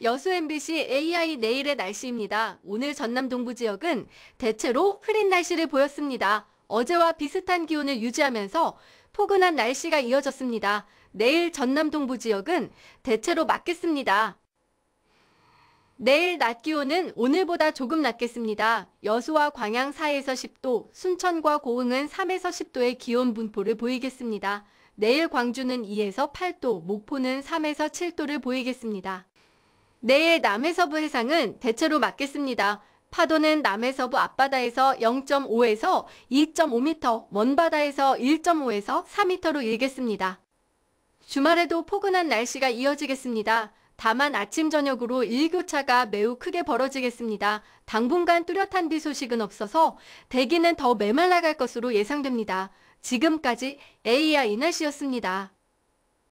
여수 MBC AI 내일의 날씨입니다. 오늘 전남 동부 지역은 대체로 흐린 날씨를 보였습니다. 어제와 비슷한 기온을 유지하면서 포근한 날씨가 이어졌습니다. 내일 전남 동부 지역은 대체로 맑겠습니다. 내일 낮 기온은 오늘보다 조금 낮겠습니다. 여수와 광양 4에서 10도, 순천과 고흥은 3에서 10도의 기온 분포를 보이겠습니다. 내일 광주는 2에서 8도, 목포는 3에서 7도를 보이겠습니다. 내일 남해서부 해상은 대체로 맑겠습니다 파도는 남해서부 앞바다에서 0.5에서 2.5m, 먼바다에서 1.5에서 4m로 일겠습니다. 주말에도 포근한 날씨가 이어지겠습니다. 다만 아침 저녁으로 일교차가 매우 크게 벌어지겠습니다. 당분간 뚜렷한 비 소식은 없어서 대기는 더 메말라갈 것으로 예상됩니다. 지금까지 a i 이날씨였습니다.